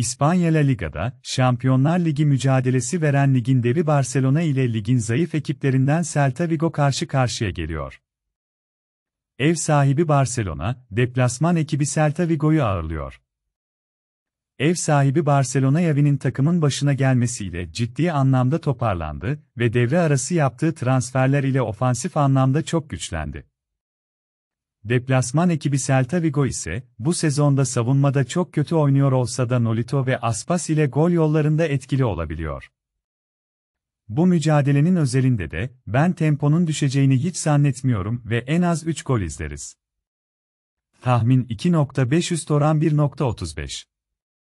İspanya La Liga'da, Şampiyonlar Ligi mücadelesi veren ligin devi Barcelona ile ligin zayıf ekiplerinden Celta Vigo karşı karşıya geliyor. Ev sahibi Barcelona, deplasman ekibi Celta Vigo'yu ağırlıyor. Ev sahibi Barcelona Yavi'nin takımın başına gelmesiyle ciddi anlamda toparlandı ve devre arası yaptığı transferler ile ofansif anlamda çok güçlendi. Deplasman ekibi Celta Vigo ise, bu sezonda savunmada çok kötü oynuyor olsa da Nolito ve Aspas ile gol yollarında etkili olabiliyor. Bu mücadelenin özelinde de, ben temponun düşeceğini hiç zannetmiyorum ve en az 3 gol izleriz. Tahmin 2.5 üst oran 1.35